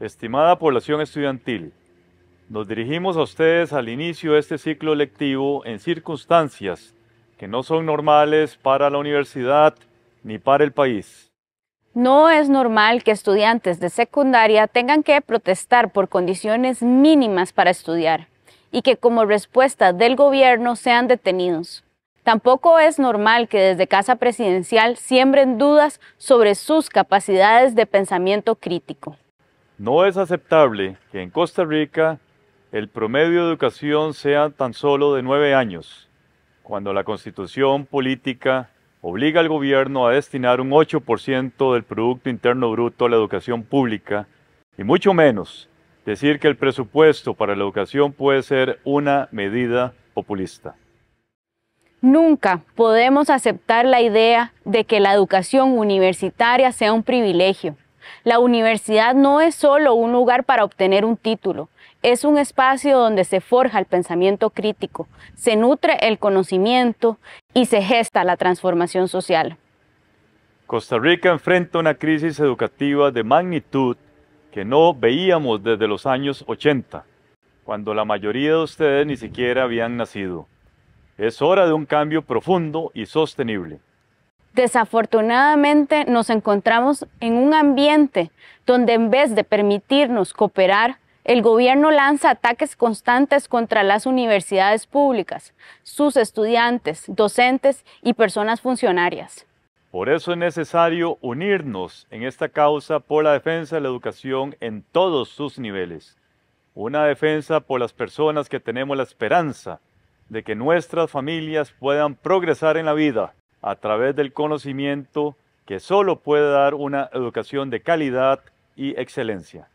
Estimada población estudiantil, nos dirigimos a ustedes al inicio de este ciclo lectivo en circunstancias que no son normales para la universidad ni para el país. No es normal que estudiantes de secundaria tengan que protestar por condiciones mínimas para estudiar y que como respuesta del gobierno sean detenidos. Tampoco es normal que desde Casa Presidencial siembren dudas sobre sus capacidades de pensamiento crítico. No es aceptable que en Costa Rica el promedio de educación sea tan solo de nueve años, cuando la constitución política obliga al gobierno a destinar un 8% del Producto Interno Bruto a la educación pública y mucho menos decir que el presupuesto para la educación puede ser una medida populista. Nunca podemos aceptar la idea de que la educación universitaria sea un privilegio. La universidad no es solo un lugar para obtener un título, es un espacio donde se forja el pensamiento crítico, se nutre el conocimiento y se gesta la transformación social. Costa Rica enfrenta una crisis educativa de magnitud que no veíamos desde los años 80, cuando la mayoría de ustedes ni siquiera habían nacido. Es hora de un cambio profundo y sostenible. Desafortunadamente nos encontramos en un ambiente donde en vez de permitirnos cooperar, el gobierno lanza ataques constantes contra las universidades públicas, sus estudiantes, docentes y personas funcionarias. Por eso es necesario unirnos en esta causa por la defensa de la educación en todos sus niveles. Una defensa por las personas que tenemos la esperanza de que nuestras familias puedan progresar en la vida a través del conocimiento que solo puede dar una educación de calidad y excelencia.